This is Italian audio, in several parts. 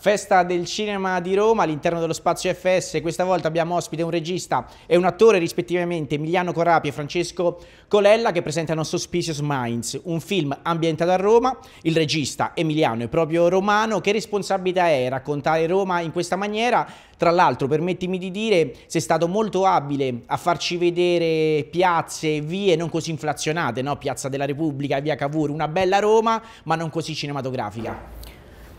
Festa del cinema di Roma all'interno dello spazio FS, questa volta abbiamo ospite un regista e un attore rispettivamente Emiliano Corapi e Francesco Colella che presentano Suspicious Minds, un film ambientato a Roma, il regista Emiliano è proprio romano, che responsabilità è raccontare Roma in questa maniera? Tra l'altro permettimi di dire sei stato molto abile a farci vedere piazze e vie non così inflazionate, no? Piazza della Repubblica, via Cavour, una bella Roma ma non così cinematografica.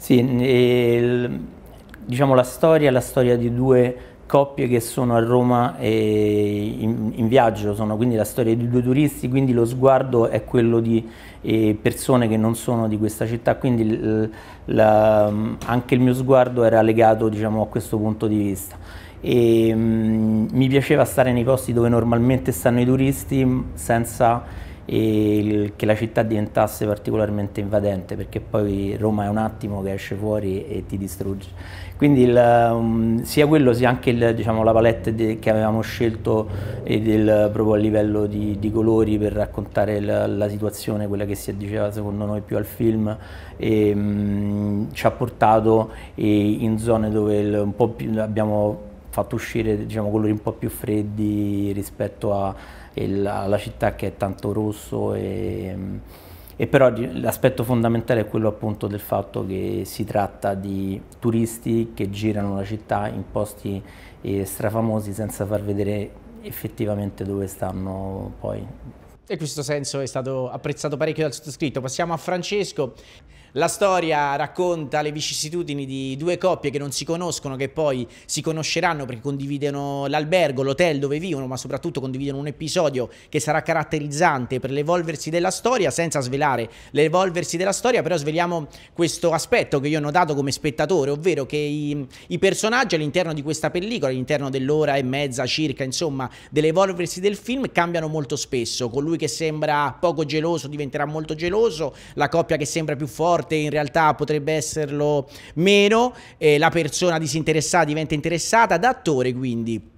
Sì, il, diciamo la storia è la storia di due coppie che sono a Roma in, in, viaggio, sono quindi la storia di due turisti, quindi lo sguardo è quello di eh, persone che non sono di questa città, quindi la, anche il mio sguardo era legato diciamo, a questo punto di vista. E, mh, mm, mi piaceva stare nei posti dove normalmente stanno i turisti senza e il, che la città diventasse particolarmente invadente perché poi Roma è un attimo che esce fuori e ti distrugge. Quindi il, um, sia quello sia anche il, diciamo, la palette de, che avevamo scelto del, proprio a livello di, di, colori per raccontare la, la situazione, quella che si addiceva secondo noi più al film, e, um, ci ha portato e, in zone dove il, un po' più abbiamo fatto uscire diciamo, colori un po' più freddi rispetto a, il, alla città che è tanto rosso e, e però l'aspetto fondamentale è quello appunto del fatto che si tratta di turisti che girano la città in posti eh, strafamosi senza far vedere effettivamente dove stanno poi. E questo senso è stato apprezzato parecchio dal sottoscritto. Passiamo a Francesco. La storia racconta le vicissitudini di due coppie che non si conoscono, che poi si conosceranno perché condividono l'albergo, l'hotel dove vivono, ma soprattutto condividono un episodio che sarà caratterizzante per l'evolversi della storia, senza svelare l'evolversi della storia, però sveliamo questo aspetto che io ho notato come spettatore, ovvero che i, i personaggi all'interno di questa pellicola, all'interno dell'ora e mezza circa, insomma, dell'evolversi del film, cambiano molto spesso. Colui che sembra poco geloso diventerà molto geloso, la coppia che sembra più forte, forte, in realtà potrebbe esserlo meno, eh, la persona disinteressata diventa interessata, da attore quindi.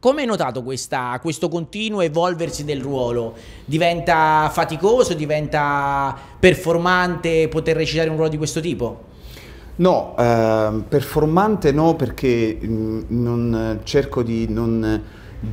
Come hai notato questa, questo continuo evolversi del ruolo? Diventa faticoso, diventa performante poter recitare un ruolo di questo tipo? No, eh, performante no perché mm, non, eh, cerco di non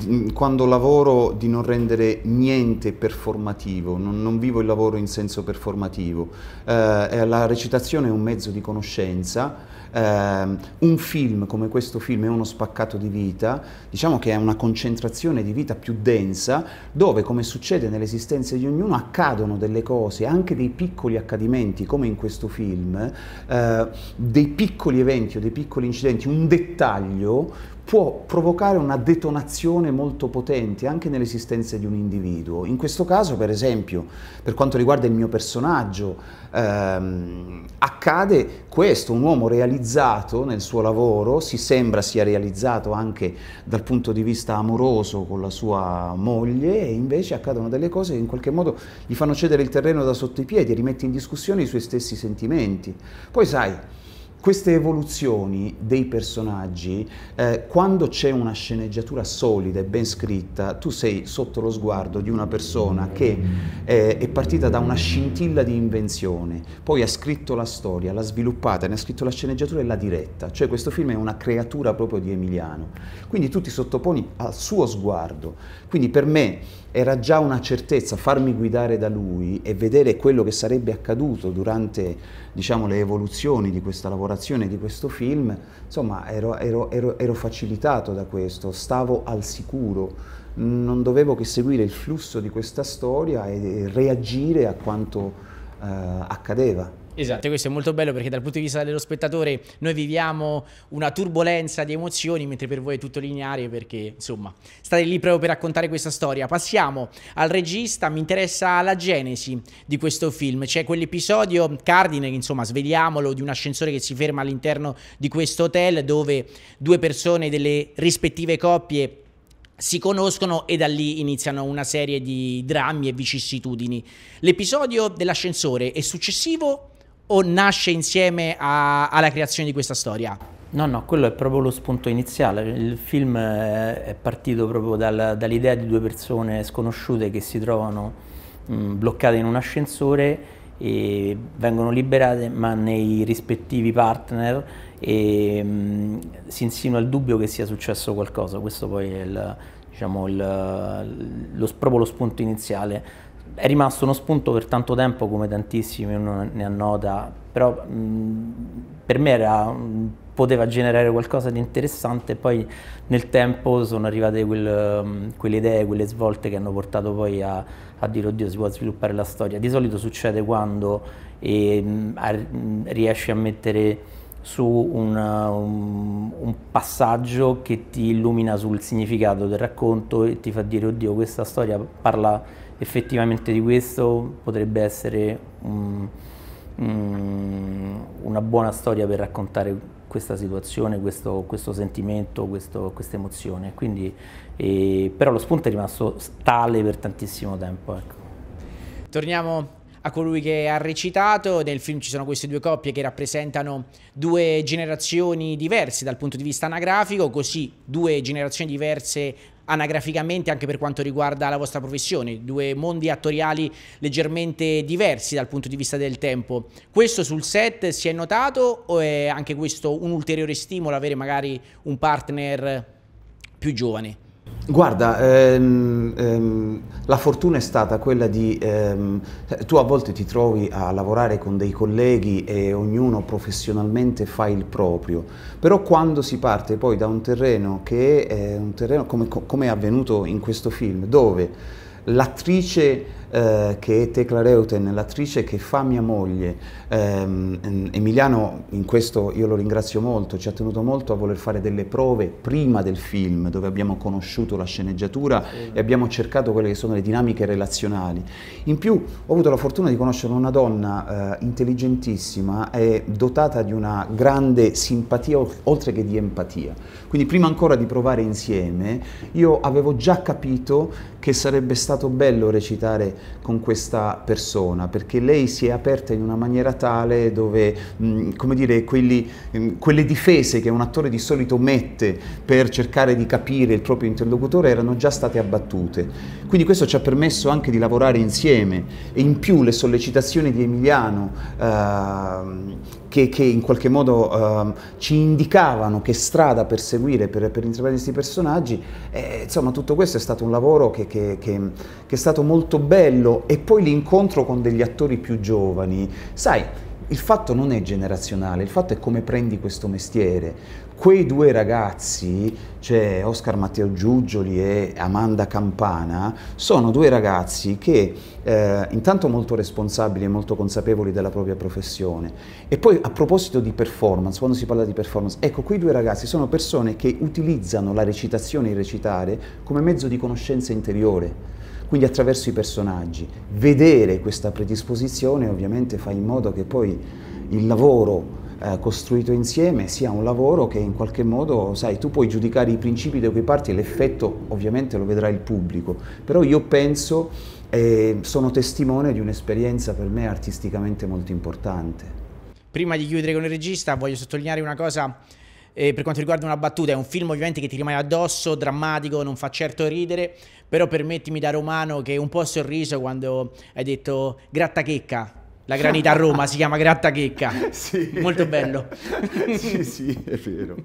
Mm, quando lavoro di non rendere niente performativo, non, non vivo il lavoro in senso performativo. Eh, la recitazione è un mezzo di conoscenza, eh, un film come questo film è uno spaccato di vita, diciamo che è una concentrazione di vita più densa dove come succede nell'esistenza di ognuno accadono delle cose, anche dei piccoli accadimenti come in questo film, eh, dei piccoli eventi o dei piccoli incidenti, un dettaglio può provocare una detonazione molto potente anche nell'esistenza di un individuo. In questo caso, per esempio, per quanto riguarda il mio personaggio, ehm, accade questo, un uomo realizzato nel suo lavoro, si sembra sia realizzato anche dal punto di vista amoroso con la sua moglie e invece accadono delle cose che in qualche modo gli fanno cedere il terreno da sotto i piedi e rimette in discussione i suoi stessi sentimenti. Poi sai, queste evoluzioni dei personaggi, eh, quando c'è una sceneggiatura solida e ben scritta, tu sei sotto lo sguardo di una persona che eh, è partita da una scintilla di invenzione, poi ha scritto la storia, l'ha sviluppata, ne ha scritto la sceneggiatura e l'ha diretta, cioè questo film è una creatura proprio di Emiliano. Quindi tu ti sottoponi al suo sguardo. Quindi per me era già una certezza farmi guidare da lui e vedere quello che sarebbe accaduto durante diciamo, le evoluzioni di questa lavorazione lavorazione di questo film, insomma ero, ero, ero, ero facilitato da questo, stavo al sicuro, non dovevo che seguire il flusso di questa storia e reagire a quanto eh, accadeva. Esatto, questo è molto bello perché dal punto di vista dello spettatore noi viviamo una turbolenza di emozioni mentre per voi è tutto lineare perché insomma state lì proprio per raccontare questa storia. Passiamo al regista, mi interessa la genesi di questo film, c'è quell'episodio cardine, insomma sveliamolo, di un ascensore che si ferma all'interno di questo hotel dove due persone delle rispettive coppie si conoscono e da lì iniziano una serie di drammi e vicissitudini. L'episodio dell'ascensore è successivo o nasce insieme a, alla creazione di questa storia? No, no, quello è proprio lo spunto iniziale. Il film è partito proprio dal, dall'idea di due persone sconosciute che si trovano mh, bloccate in un ascensore e vengono liberate, ma nei rispettivi partner e, mh, si insinua il dubbio che sia successo qualcosa. Questo poi è il, diciamo, il, lo, proprio lo spunto iniziale è rimasto uno spunto per tanto tempo come tantissimi uno ne annota, però mh, per me era, mh, poteva generare qualcosa di interessante e poi nel tempo sono arrivate quel, quelle idee, quelle svolte che hanno portato poi a, a, dire oddio si può sviluppare la storia. Di solito succede quando e, a, riesci a mettere su una, un, un, passaggio che ti illumina sul significato del racconto e ti fa dire oddio questa storia parla effettivamente di questo potrebbe essere un, un, una buona storia per raccontare questa situazione, questo, questo sentimento, questa emozione. Quindi, eh, però lo spunto è rimasto tale per tantissimo tempo. Ecco. Torniamo a colui che ha recitato, nel film ci sono queste due coppie che rappresentano due generazioni diverse dal punto di vista anagrafico, così due generazioni diverse anagraficamente anche per quanto riguarda la vostra professione, due mondi attoriali leggermente diversi dal punto di vista del tempo. Questo sul set si è notato o è anche questo un ulteriore stimolo avere magari un partner più giovane? Guarda, ehm, ehm, la fortuna è stata quella di... Ehm, tu a volte ti trovi a lavorare con dei colleghi e ognuno professionalmente fa il proprio, però quando si parte poi da un terreno che è un terreno come, come è avvenuto in questo film, dove l'attrice eh, che è Tecla Reuten, l'attrice che fa mia moglie. Ehm, Emiliano, in questo io lo ringrazio molto, ci ha tenuto molto a voler fare delle prove prima del film, dove abbiamo conosciuto la sceneggiatura sì. e abbiamo cercato quelle che sono le dinamiche relazionali. In più ho avuto la fortuna di conoscere una donna eh, intelligentissima e dotata di una grande simpatia, oltre che di empatia. Quindi prima ancora di provare insieme, io avevo già capito che sarebbe stato bello recitare con questa persona, perché lei si è aperta in una maniera tale dove, mh, mm, come dire, quelli, mh, mm, quelle difese che un attore di solito mette per cercare di capire il proprio interlocutore erano già state abbattute. Quindi questo ci ha permesso anche di lavorare insieme e in più le sollecitazioni di Emiliano eh, che, che, in qualche modo um, ci indicavano che strada perseguire per, per intraprendere questi personaggi, e, eh, insomma tutto questo è stato un lavoro che, che, che, è stato molto bello e poi l'incontro con degli attori più giovani, sai, il fatto non è generazionale, il fatto è come prendi questo mestiere quei due ragazzi, cioè Oscar Matteo Giugioli e Amanda Campana, sono due ragazzi che eh, intanto molto responsabili e molto consapevoli della propria professione. E poi a proposito di performance, quando si parla di performance, ecco, quei due ragazzi sono persone che utilizzano la recitazione e il recitare come mezzo di conoscenza interiore quindi attraverso i personaggi. Vedere questa predisposizione ovviamente fa in modo che poi il lavoro eh, costruito insieme sia un lavoro che in qualche modo, sai, tu puoi giudicare i principi da cui parti e l'effetto ovviamente lo vedrà il pubblico, però io penso e eh, sono testimone di un'esperienza per me artisticamente molto importante. Prima di chiudere con il regista voglio sottolineare una cosa eh, per quanto riguarda una battuta, è un film ovviamente che ti rimane addosso, drammatico, non fa certo ridere, però permettimi da romano che un po' sorriso quando hai detto grattachecca, la granita a Roma si chiama Grattachecca. Sì. Molto bello. sì, sì, è vero.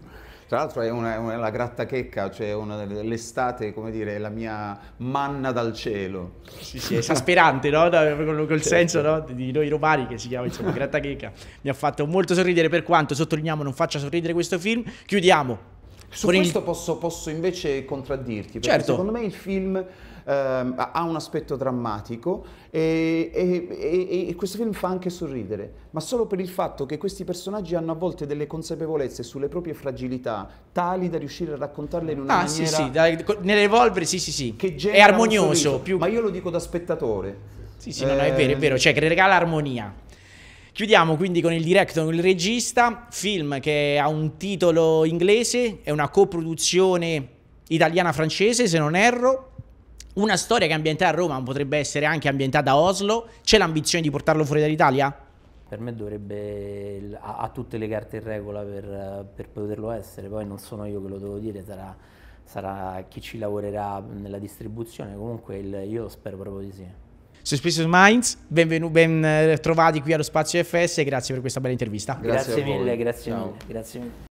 Tra l'altro è, una, una, la grattachecca, cioè l'estate, come dire, è la mia manna dal cielo. Sì, sì, esasperante, no? Col, col certo. senso no? di noi romani che si chiama insomma grattachecca. Mi ha fatto molto sorridere per quanto, sottolineiamo, non faccia sorridere questo film. Chiudiamo. Su questo il... posso, posso, invece contraddirti, perché certo. secondo me il film ehm, ha un aspetto drammatico e, e, e, questo film fa anche sorridere, ma solo per il fatto che questi personaggi hanno a volte delle consapevolezze sulle proprie fragilità tali da riuscire a raccontarle in una ah, maniera... Sì, sì, da, nell'evolvere sì, sì, sì, è armonioso. Più... Ma io lo dico da spettatore. Sì, sì, eh... no, no, è vero, è ehm, vero, cioè che regala armonia. Chiudiamo quindi con il director, con il regista, film che ha un titolo inglese, è una coproduzione italiana-francese se non erro, una storia che è ambientata a Roma potrebbe essere anche ambientata a Oslo, c'è l'ambizione di portarlo fuori dall'Italia? Per me dovrebbe, ha, ha, tutte le carte in regola per, per, poterlo essere, poi non sono io che lo devo dire, sarà, sarà chi ci lavorerà nella distribuzione, comunque il, io spero proprio di sì. Suspicious Minds, ben eh, trovati qui allo Spazio FS e grazie per questa bella intervista. Grazie, grazie mille, grazie Ciao. mille, grazie mille.